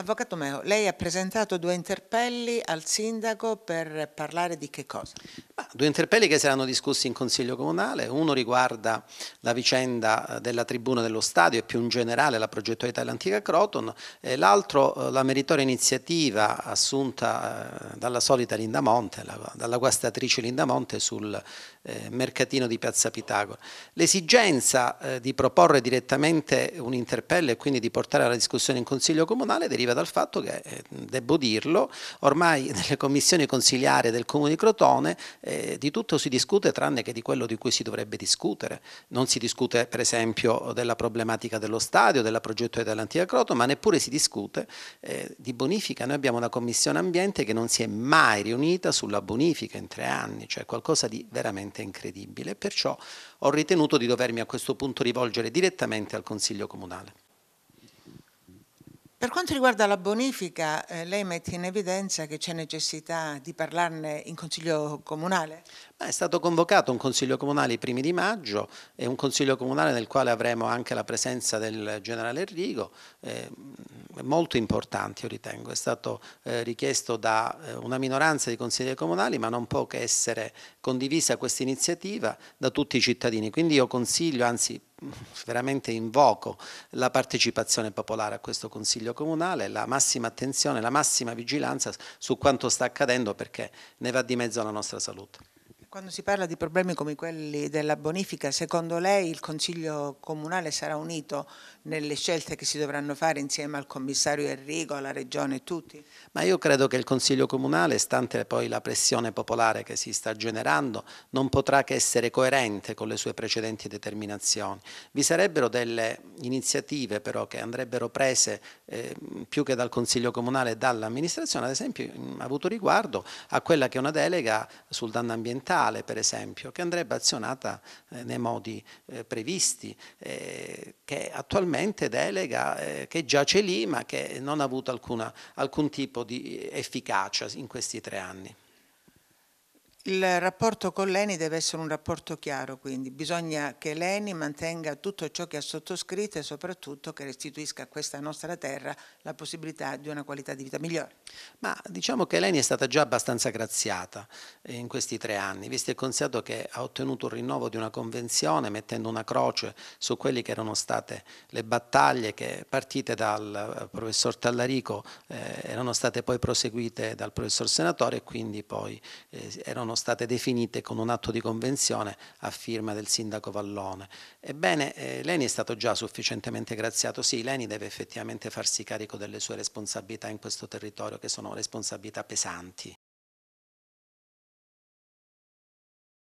Avvocato Meo, lei ha presentato due interpelli al sindaco per parlare di che cosa? Ma, due interpelli che saranno discussi in Consiglio Comunale, uno riguarda la vicenda eh, della tribuna dello stadio e più in generale la progettualità dell'antica Croton, l'altro eh, la meritoria iniziativa assunta eh, dalla solita Linda Monte, dalla guastatrice Linda Monte sul mercatino di Piazza Pitagora. L'esigenza di proporre direttamente un interpello e quindi di portare alla discussione in Consiglio Comunale deriva deriva dal fatto che, eh, devo dirlo, ormai nelle commissioni consiliari del Comune di Crotone eh, di tutto si discute tranne che di quello di cui si dovrebbe discutere. Non si discute per esempio della problematica dello stadio, della progettualità dell'antica Crotone, ma neppure si discute eh, di bonifica. Noi abbiamo una commissione ambiente che non si è mai riunita sulla bonifica in tre anni, cioè qualcosa di veramente incredibile. Perciò ho ritenuto di dovermi a questo punto rivolgere direttamente al Consiglio Comunale. Per quanto riguarda la bonifica, eh, lei mette in evidenza che c'è necessità di parlarne in Consiglio Comunale? Ma è stato convocato un Consiglio Comunale i primi di maggio, è un Consiglio Comunale nel quale avremo anche la presenza del Generale Enrico, eh, molto importante io ritengo, è stato eh, richiesto da eh, una minoranza di consiglieri comunali ma non può che essere condivisa questa iniziativa da tutti i cittadini, quindi io consiglio, anzi veramente invoco la partecipazione popolare a questo Consiglio Comunale, la massima attenzione, la massima vigilanza su quanto sta accadendo perché ne va di mezzo alla nostra salute. Quando si parla di problemi come quelli della bonifica, secondo lei il Consiglio Comunale sarà unito nelle scelte che si dovranno fare insieme al commissario Enrico, alla Regione e tutti? Ma io credo che il Consiglio Comunale, stante poi la pressione popolare che si sta generando, non potrà che essere coerente con le sue precedenti determinazioni. Vi sarebbero delle iniziative però che andrebbero prese eh, più che dal Consiglio Comunale e dall'amministrazione, ad esempio avuto riguardo a quella che è una delega sul danno ambientale ambientale, per esempio, che andrebbe azionata eh, nei modi eh, previsti, eh, che attualmente delega, che giace lì, ma che non ha avuto alcuna, alcun tipo di efficacia in questi tre anni. Il rapporto con l'ENI deve essere un rapporto chiaro, quindi bisogna che l'ENI mantenga tutto ciò che ha sottoscritto e soprattutto che restituisca a questa nostra terra la possibilità di una qualità di vita migliore. Ma diciamo che l'ENI è stata già abbastanza graziata eh, in questi tre anni, visto e considerato che ha ottenuto un rinnovo di una convenzione mettendo una croce su quelle che erano state le battaglie che partite dal eh, professor Tallarico eh, erano state poi proseguite dal professor Senatore e quindi poi eh, erano sono state definite con un atto di convenzione a firma del sindaco Vallone. Ebbene, eh, Leni è stato già sufficientemente graziato, sì, Leni deve effettivamente farsi carico delle sue responsabilità in questo territorio che sono responsabilità pesanti.